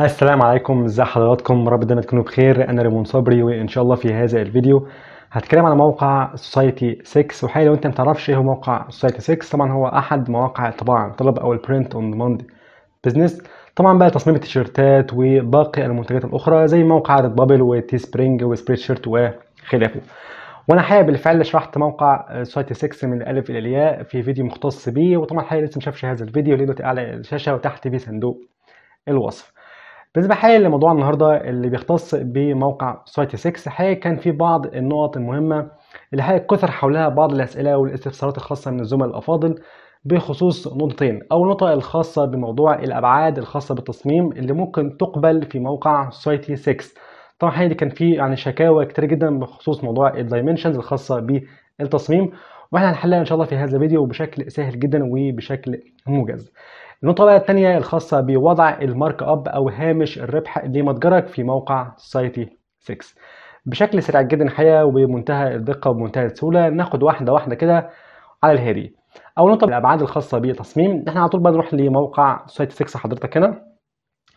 السلام عليكم ازي حضراتكم رب دايما تكونوا بخير انا ريمون صبري وان شاء الله في هذا الفيديو هتكلم على موقع سوسايتي 6 وحقيقة لو انت ما تعرفش ايه هو موقع سوسايتي 6 طبعا هو احد مواقع الطباعة عن طلب او البرنت اون ديماند بزنس طبعا بقى تصميم التيشيرتات وباقي المنتجات الاخرى زي موقع ريد بابل وتي سبرينج وسبريد شيرت وخلافه وانا حقيقه بالفعل شرحت موقع سوسايتي 6 من الالف الى الياء في فيديو مختص بيه وطبعا الحقيقه لسه ما شافش هذا الفيديو ليه دلوقتي اعلى الشاشه وتحت في صندوق الوصف بالنسبة حاليا لموضوع النهاردة اللي بيختص بموقع سايت 6 حقيقة كان في بعض النقط المهمة اللي حقيقة كثر حولها بعض الأسئلة والاستفسارات الخاصة من الزملاء الأفاضل بخصوص نقطتين أو النقطة الخاصة بموضوع الأبعاد الخاصة بالتصميم اللي ممكن تقبل في موقع سايتي 6 طبعا حقيقة كان في يعني شكاوى كتير جدا بخصوص موضوع الدايمنشنز الخاصة بالتصميم واحنا هنحلها ان شاء الله في هذا الفيديو بشكل سهل جدا وبشكل موجز النقطة بقى الثانية الخاصة بوضع المارك اب أو هامش الربح لمتجرك في موقع سايتي 6 بشكل سريع جدا الحقيقة وبمنتهى الدقة وبمنتهى السهولة ناخد واحدة واحدة كده على الهادي أول نقطة الأبعاد الخاصة بالتصميم احنا على طول بقى نروح لموقع سايت 6 حضرتك هنا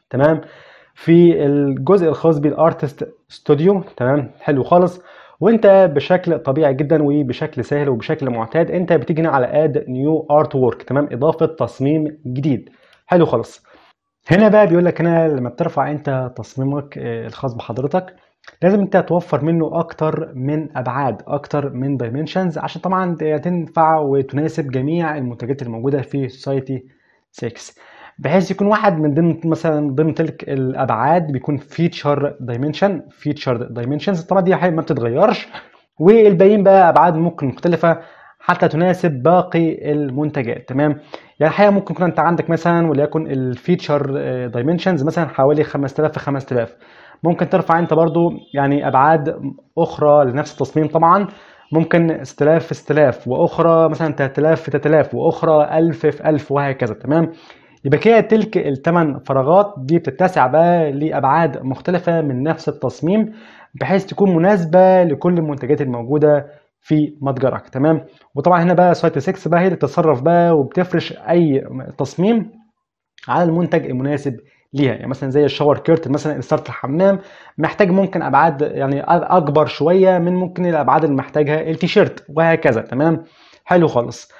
تمام في الجزء الخاص بالارتست ستوديو تمام حلو خالص وانت بشكل طبيعي جدا وبشكل سهل وبشكل معتاد انت بتيجي هنا على اد نيو ارت وورك تمام اضافه تصميم جديد حلو خالص هنا بقى بيقول لك هنا لما بترفع انت تصميمك آه، الخاص بحضرتك لازم انت توفر منه اكتر من ابعاد اكتر من دايمنشنز عشان طبعا تنفع وتناسب جميع المنتجات الموجوده في سايتي 6 بحيث يكون واحد من ضمن مثلا ضمن تلك الابعاد بيكون فيتشر دايمنشن فيتشر دايمنشنز طبعا دي ما بتتغيرش والباقيين بقى ابعاد ممكن مختلفه حتى تناسب باقي المنتجات تمام يعني الحقيقه ممكن يكون انت عندك مثلا وليكن الفيتشر دايمنشنز مثلا حوالي 5000 في 5000 ممكن ترفع انت برضو يعني ابعاد اخرى لنفس التصميم طبعا ممكن 6000 في 6000 واخرى مثلا 3000 في 3000 واخرى 1000 في 1000 وهكذا تمام يبقى كده تلك الثمان فراغات دي بتتسع بقى لأبعاد مختلفة من نفس التصميم بحيث تكون مناسبة لكل المنتجات الموجودة في متجرك تمام وطبعا هنا بقى سايت 6 بقى هي اللي بتتصرف بقى وبتفرش اي تصميم على المنتج المناسب ليها يعني مثلا زي الشاور كيرت مثلا انسرت الحمام محتاج ممكن ابعاد يعني اكبر شويه من ممكن الابعاد اللي محتاجها التيشيرت وهكذا تمام حلو خالص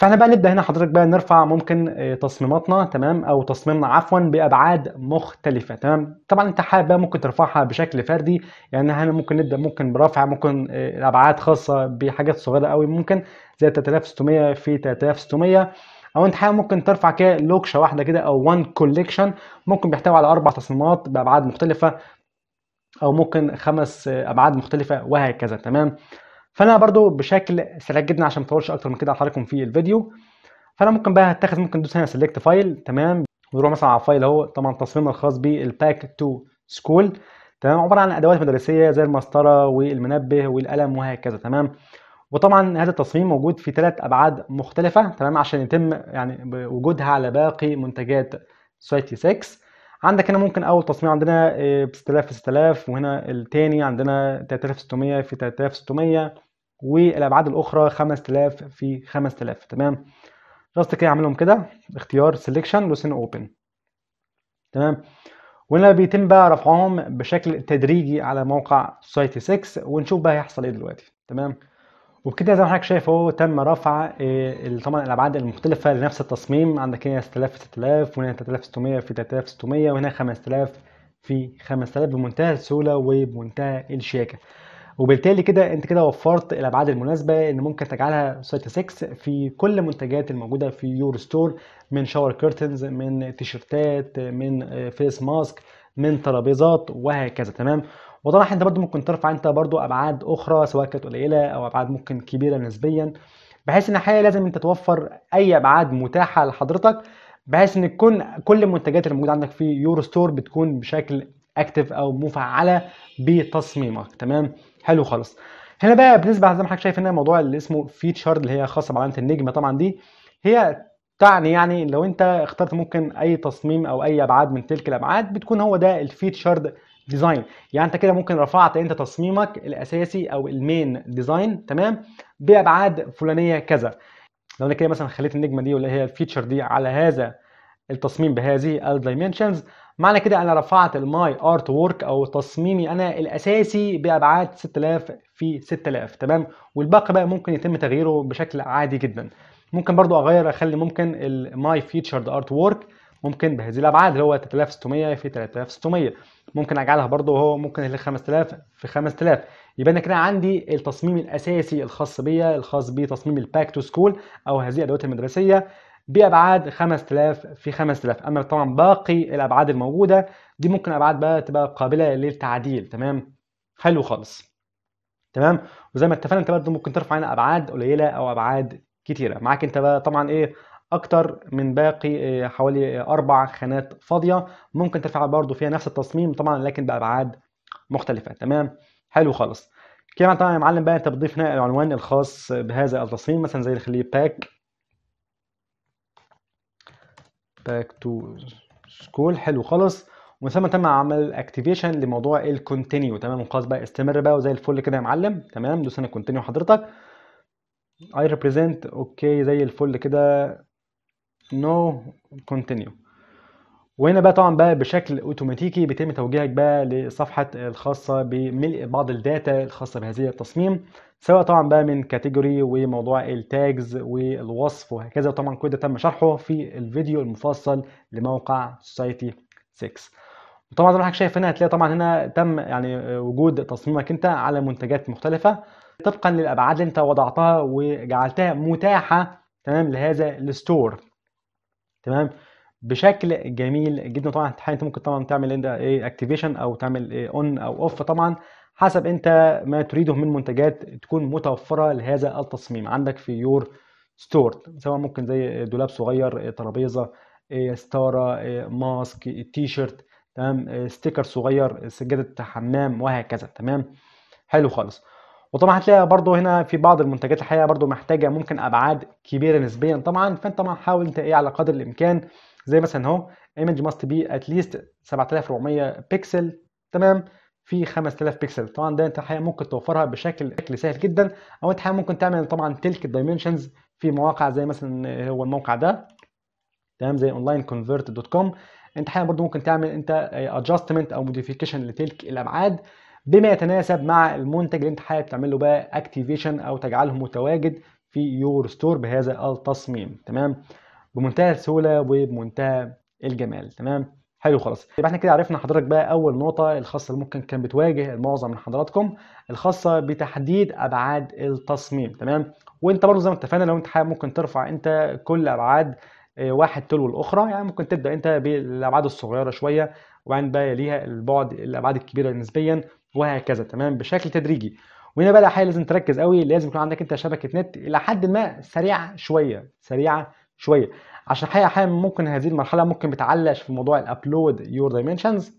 فاحنا بقى نبدا هنا حضرتك بقى نرفع ممكن آه، تصميماتنا تمام او تصميمنا عفوا بابعاد مختلفه تمام طبعا انت حابب بقى ممكن ترفعها بشكل فردي يعني هنا ممكن نبدا ممكن برفع ممكن الابعاد آه، خاصه بحاجات صغيره قوي ممكن زي 3600 في 3600 او انت حابب ممكن ترفع كده لوكشه واحده كده او وان كوليكشن ممكن بيحتوي على اربع تصميمات بابعاد مختلفه او ممكن خمس آه، ابعاد مختلفه وهكذا تمام فانا برضو بشكل سريع جدا عشان ما اطولش اكتر من كده حضراتكم في الفيديو فانا ممكن بقى هتاخد ممكن دوس هنا سيلكت فايل تمام ونروح مثلا على الفايل اهو طبعا تصميمنا الخاص بالباك تو سكول تمام عباره عن ادوات مدرسيه زي المسطره والمنبه والقلم وهكذا تمام وطبعا هذا التصميم موجود في ثلاث ابعاد مختلفه تمام عشان يتم يعني وجودها على باقي منتجات سويتي 6 عندك هنا ممكن اول تصميم عندنا آه، ب 6000 في 6000 وهنا الثاني عندنا 3600 في 3600 والابعاد الاخرى 5000 في 5000 تمام جاست كده اعملهم كده اختيار سيلكشن لوسن اوبن تمام وهنا بيتم بقى رفعهم بشكل تدريجي على موقع سايتي 6 ونشوف بقى هيحصل ايه دلوقتي تمام وبكده زي ما حضرتك شايف اهو تم رفع آه، طبعا الابعاد المختلفه لنفس التصميم عندك هنا 6000 في 6000 وهنا 3600 في 3600 وهنا 5000 في 5000 بمنتهى السهوله وبمنتهى الشياكه وبالتالي كده انت كده وفرت الابعاد المناسبه اللي ممكن تجعلها سايت 6 في كل المنتجات الموجوده في يور ستور من شاور كيرتنز من تيشرتات من آه، فيس ماسك من ترابيزات وهكذا تمام وطبعا انت برضو ممكن ترفع انت برضو ابعاد اخرى سواء كانت قليله او ابعاد ممكن كبيره نسبيا بحيث ان الحقيقه لازم انت توفر اي ابعاد متاحه لحضرتك بحيث ان تكون كل المنتجات اللي موجوده عندك في يورو ستور بتكون بشكل اكتف او مفعله بتصميمك تمام حلو خالص هنا بقى بالنسبه زي ما حضرتك شايف هنا موضوع اللي اسمه فيتشر اللي هي خاصه بعلامه النجمه طبعا دي هي تعني يعني لو انت اخترت ممكن اي تصميم او اي ابعاد من تلك الابعاد بتكون هو ده الفيتشرد ديزاين يعني انت كده ممكن رفعت انت تصميمك الاساسي او المين ديزاين تمام بابعاد فلانيه كذا لو انا كده مثلا خليت النجمه دي واللي هي الفيتشر دي على هذا التصميم بهذه الدايمنشنز معنى كده انا رفعت الماي ارت وورك او تصميمي انا الاساسي بابعاد 6000 في 6000 تمام والباقي بقى ممكن يتم تغييره بشكل عادي جدا ممكن برضو اغير اخلي ممكن الماي فيتشرد ارت وورك ممكن بهذه الابعاد اللي هو 3600 في 3600 ممكن اجعلها برده وهو ممكن ل 5000 في 5000 يبقى انا كده عندي التصميم الاساسي الخاص بيا الخاص بتصميم الباك تو سكول او هذه الادوات المدرسيه بابعاد 5000 في 5000 اما طبعا باقي الابعاد الموجوده دي ممكن ابعاد بقى تبقى قابله للتعديل تمام حلو خالص تمام وزي ما اتفقنا انت برضه ممكن ترفع هنا ابعاد قليله او ابعاد كتيره معاك انت بقى طبعا ايه اكتر من باقي آه، حوالي اربع خانات فاضيه ممكن ترفع برضو فيها نفس التصميم طبعا لكن بابعاد مختلفه تمام حلو خالص كده طبعا يا معلم بقى انت بتضيف هنا العنوان الخاص بهذا التصميم مثلا زي نخليه باك باك تو سكول حلو خالص ومن ثم تم عمل اكتيفيشن لموضوع الكونتينيو تمام وخلاص بقى استمر بقى وزي الفل كده يا معلم تمام دوس هنا كونتينيو حضرتك اي ريبريزنت اوكي زي الفل كده نو كونتينيو وهنا بقى طبعا بقى بشكل اوتوماتيكي بيتم توجيهك بقى لصفحه الخاصه بملء بعض الداتا الخاصه بهذه التصميم سواء طبعا بقى من كاتيجوري وموضوع التاجز والوصف وهكذا طبعا كل ده تم شرحه في الفيديو المفصل لموقع سوسايتي 6 وطبعا زي ما حضرتك شايف هنا هتلاقي طبعا هنا تم يعني وجود تصميمك انت على منتجات مختلفه طبقا للابعاد اللي انت وضعتها وجعلتها متاحه تمام لهذا الستور تمام بشكل جميل جدا طبعا انت ممكن طبعا تعمل انت ايه اكتيفيشن او تعمل ايه اون او اوف طبعا حسب انت ما تريده من منتجات تكون متوفره لهذا التصميم عندك في يور ستور سواء ممكن زي دولاب صغير إيه ترابيزه إيه ستاره ماسك تي شيرت تمام ستيكر إيه صغير سجاده حمام وهكذا تمام حلو خالص وطبعا هتلاقي برضو هنا في بعض المنتجات الحقيقه برضو محتاجه ممكن ابعاد كبيره نسبيا طبعا فانت طبعا حاول انت ايه على قدر الامكان زي مثلا اهو ايمج ماست بي اتليست 7400 بكسل تمام في 5000 بكسل طبعا ده انت الحقيقه ممكن توفرها بشكل بشكل سهل جدا او انت الحقيقه ممكن تعمل طبعا تلك الدايمنشنز في مواقع زي مثلا هو الموقع ده تمام زي اونلاين كونفرت دوت كوم انت الحقيقه برضو ممكن تعمل انت ادجستمنت او موديفيكيشن لتلك الابعاد بما يتناسب مع المنتج اللي انت حابب تعمل له بقى اكتيفيشن او تجعله متواجد في يور ستور بهذا التصميم تمام بمنتهى السهوله وبمنتهى الجمال تمام حلو خلاص يبقى احنا كده عرفنا حضرتك بقى اول نقطه الخاصه اللي ممكن كان بتواجه معظم من حضراتكم الخاصه بتحديد ابعاد التصميم تمام وانت برضه زي ما اتفقنا لو انت حابب ممكن ترفع انت كل ابعاد آه، واحد تلو الاخرى يعني ممكن تبدا انت بالابعاد الصغيره شويه وبعدين بقى ليها البعد الابعاد الكبيره نسبيا وهكذا تمام بشكل تدريجي وهنا بقى الحقيقه لازم تركز قوي لازم يكون عندك انت شبكه نت الى حد ما سريعه شويه سريعه شويه عشان الحقيقه احيانا ممكن هذه المرحله ممكن بتعلش في موضوع الابلود يور دايمنشنز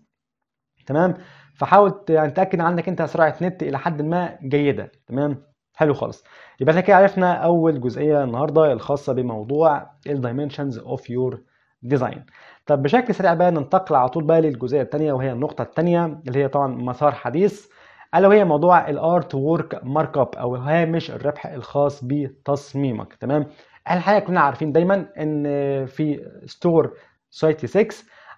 تمام فحاول يعني تاكد عندك انت سرعه نت الى حد ما جيده تمام حلو خالص يبقى احنا كده عرفنا اول جزئيه النهارده الخاصه بموضوع الدايمنشنز اوف يور ديزاين طب بشكل سريع بقى ننتقل على طول بقى للجزئيه الثانيه وهي النقطه الثانيه اللي هي طبعا مسار حديث الا وهي موضوع الارت وورك مارك اب او هامش الربح الخاص بتصميمك تمام الحقيقه كلنا عارفين دايما ان في ستور سايتي 6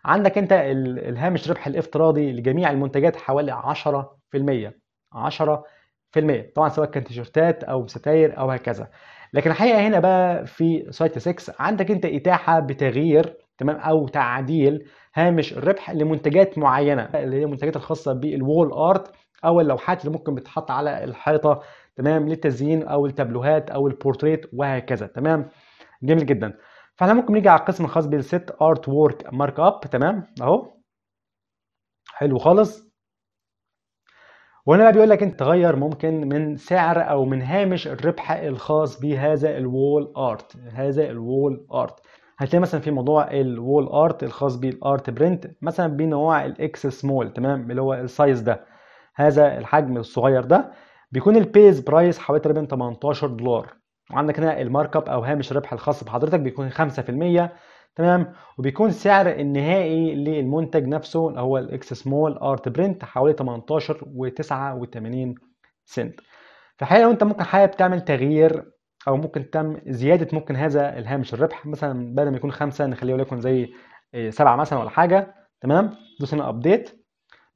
عندك انت الهامش الربح الافتراضي لجميع المنتجات حوالي 10% 10% طبعا سواء كان تيشرتات او ستاير او هكذا لكن الحقيقه هنا بقى في سايت 6 عندك انت اتاحه بتغيير تمام او تعديل هامش الربح لمنتجات معينه اللي هي المنتجات الخاصه بالوول ارت او اللوحات اللي ممكن بتتحط على الحيطه تمام للتزيين او التابلوهات او البورتريت وهكذا تمام جميل جدا فاحنا ممكن نيجي على القسم الخاص بالست ارت وورك مارك اب تمام اهو حلو خالص وانا بقى بيقول لك انت تغير ممكن من سعر او من هامش الربح الخاص بهذا الوول ارت هذا الوول ارت هتلاقي مثلا في موضوع الوول ارت الخاص بالارت برنت مثلا بنوع الاكس سمول تمام اللي هو السايز ده هذا الحجم الصغير ده بيكون البيز برايس حوالي تقريبا 18 دولار وعندك هنا المارك اب او هامش الربح الخاص بحضرتك بيكون 5% تمام وبيكون سعر النهائي للمنتج نفسه اللي هو الاكس سمول ارت برنت حوالي 18 و89 سنت في الحقيقه لو انت ممكن حابب تعمل تغيير او ممكن تم زياده ممكن هذا الهامش الربح مثلا بدل ما يكون خمسه نخليه وليكن زي آه، سبعه مثلا ولا حاجه تمام دوس هنا ابديت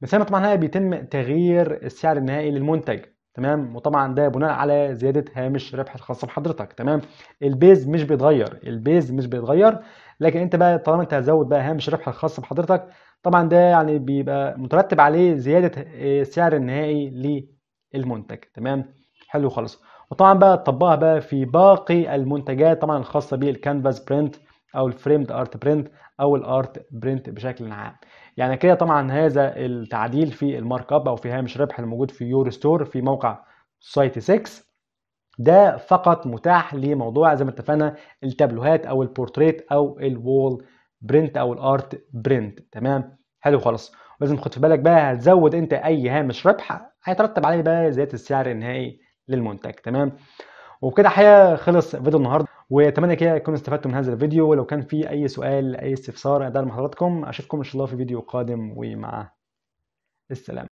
بس طبعا هنا بيتم تغيير السعر النهائي للمنتج تمام وطبعا ده بناء على زياده هامش ربح الخاصه بحضرتك تمام البيز مش بيتغير البيز مش بيتغير لكن انت بقى طالما انت هتزود بقى هامش ربح الخاص بحضرتك طبعا ده يعني بيبقى مترتب عليه زياده السعر آه، النهائي للمنتج تمام حلو خالص وطبعا بقى تطبقها بقى في باقي المنتجات طبعا الخاصه بالكانفاس برنت او الفريمد ارت برنت او الارت برنت بشكل عام يعني كده طبعا هذا التعديل في المارك اب او في هامش ربح الموجود في يور ستور في موقع سايت 6 ده فقط متاح لموضوع زي ما اتفقنا التابلوهات او البورتريت او الوول برنت او الارت برنت تمام حلو خالص لازم تاخد في بالك بقى هتزود انت اي هامش ربح هيترتب عليه بقى زياده السعر النهائي للمنتج تمام وبكده حقيقة خلص فيديو النهارده واتمنى كده تكونوا استفدتوا من هذا الفيديو ولو كان في اي سؤال اي استفسار ادعم حضراتكم اشوفكم ان شاء الله في فيديو قادم ومع السلامه